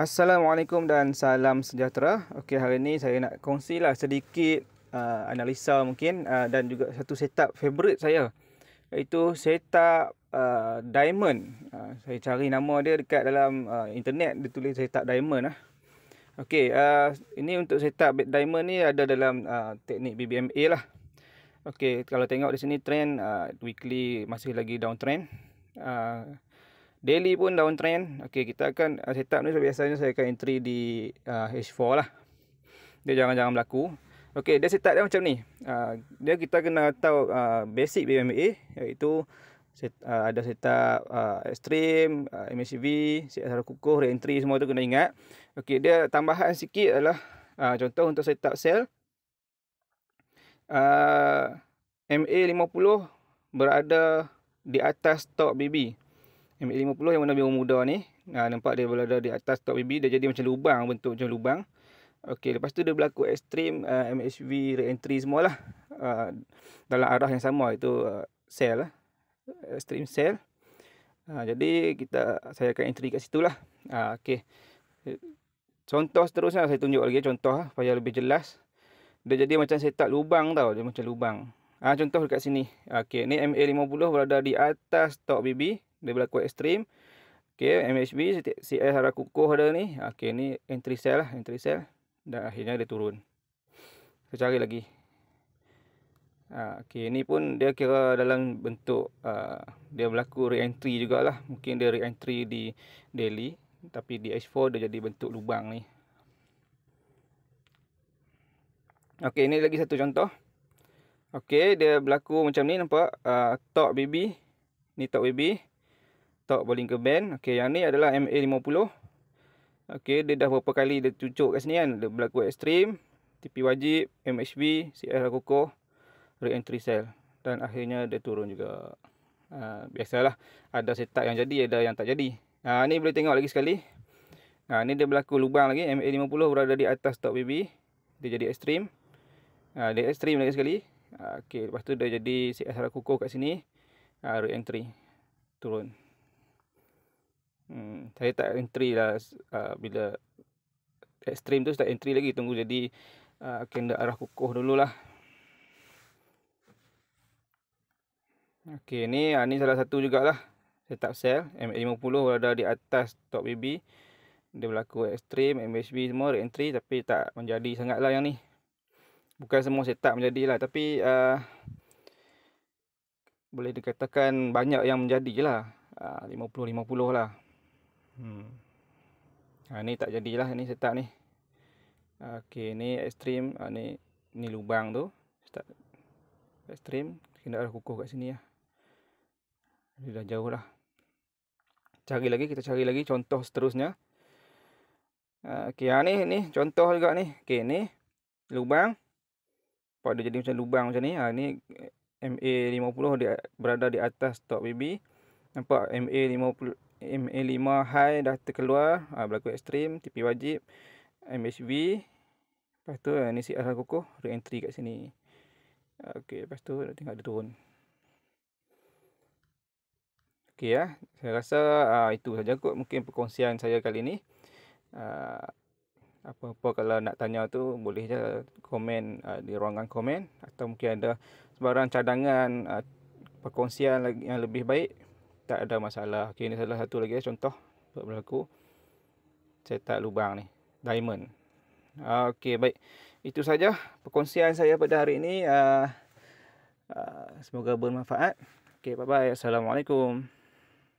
Assalamualaikum dan salam sejahtera. Okey hari ini saya nak kongsilah sedikit uh, analisa mungkin uh, dan juga satu setup favorite saya. Iaitu setup uh, diamond. Uh, saya cari nama dia dekat dalam uh, internet dia tulis setup diamond lah. Okey uh, ini untuk setup diamond ni ada dalam uh, teknik BBMA lah. Okey kalau tengok di sini trend uh, weekly masih lagi downtrend. Uh, daily pun downtrend okey kita akan uh, setup ni so biasanya saya akan entry di uh, H4 lah dia jangan-jangan berlaku okey dia setup dia macam ni uh, dia kita kena tahu uh, basic BMA iaitu set, uh, ada setup uh, extreme uh, MHV set asal kukuh reentry semua tu kena ingat okey dia tambahan sikit adalah uh, contoh untuk setup sell. uh, MA50 berada di atas top BB. MX-50 yang warna biru muda ni. Ha, nampak dia berada di atas top BB. Dia jadi macam lubang. Bentuk macam lubang. Okey, lepas tu dia berlaku ekstrim uh, eh, MHV re-entry semualah. Uh, dalam arah yang sama itu uh, ah, sell lah. Extreme sell. Uh, ah, jadi kita saya akan entry kat situ lah. Uh, Okey. Contoh seterusnya saya tunjuk lagi contoh supaya lebih jelas. Dia jadi macam setak lubang tau. Dia macam lubang. Ah Contoh dekat sini. Okey, ni MA50 berada di atas top BB dia berlaku ekstrim okey MHB CS arah kukuh dia ni okey ni entry cell lah entry cell dan akhirnya dia turun saya cari lagi ah, okey ni pun dia kira dalam bentuk uh, dia berlaku reentry jugalah mungkin dia entry di daily, tapi di H4 dia jadi bentuk lubang ni okey ini lagi satu contoh Okey, dia berlaku macam ni nampak uh, ah, Tok BB Ni Tok baby stock bowling ke band. Okey, yang ni adalah MA50. Okey, dia dah berapa kali dia cucuk kat sini kan. Dia berlaku extreme, TP wajib, MHB, CL lah kokoh, re-entry sell, Dan akhirnya dia turun juga. Ha, biasalah, ada setup yang jadi, ada yang tak jadi. Ha, ni boleh tengok lagi sekali. Ha, ni dia berlaku lubang lagi. MA50 berada di atas stock BB. Dia jadi extreme. Ha, dia extreme lagi sekali. Ha, Okey, lepas tu dia jadi CL lah kokoh kat sini. Ha, re-entry. Turun. Hmm, saya tak entry lah uh, bila extreme tu tak entry lagi tunggu jadi uh, kena arah kukuh dululah. Okey ni ah, ni salah satu juga lah. Saya tak sell. M50 ada di atas top BB. Dia berlaku extreme, MHB semua entry tapi tak menjadi lah yang ni. Bukan semua menjadi lah, tapi uh, boleh dikatakan banyak yang menjadi lah. Ah uh, 50 50 lah. Hmm. Ha, ni tak jadilah ni setak ni. Okey, ni ekstrem. ha, ah, ni ni lubang tu. Start ekstrim, kena arah kukuh kat sini lah. Dia dah jauh lah. Cari lagi, kita cari lagi contoh seterusnya. Ah, okey, ha, ni, ni contoh juga ni. Okey, ni lubang. Pada jadi macam lubang macam ni. Ha, ni MA50 dia berada di atas top BB. Nampak MA50 MA5 high dah terkeluar ha, berlaku ekstrim TP wajib MHV lepas tu ah, ni si asal kukuh re-entry kat sini ah, ok lepas tu dah tengok dia turun ok ya saya rasa ha, itu saja kot mungkin perkongsian saya kali ni apa-apa ha, kalau nak tanya tu boleh je komen ha, di ruangan komen atau mungkin ada sebarang cadangan ha, perkongsian yang lebih baik tak ada masalah. Okey ni salah satu lagi contoh buat berlaku. Cetak lubang ni, diamond. Ah, okey, baik. Itu saja perkongsian saya pada hari ini. Uh, uh, semoga bermanfaat. Okey, bye-bye. Assalamualaikum.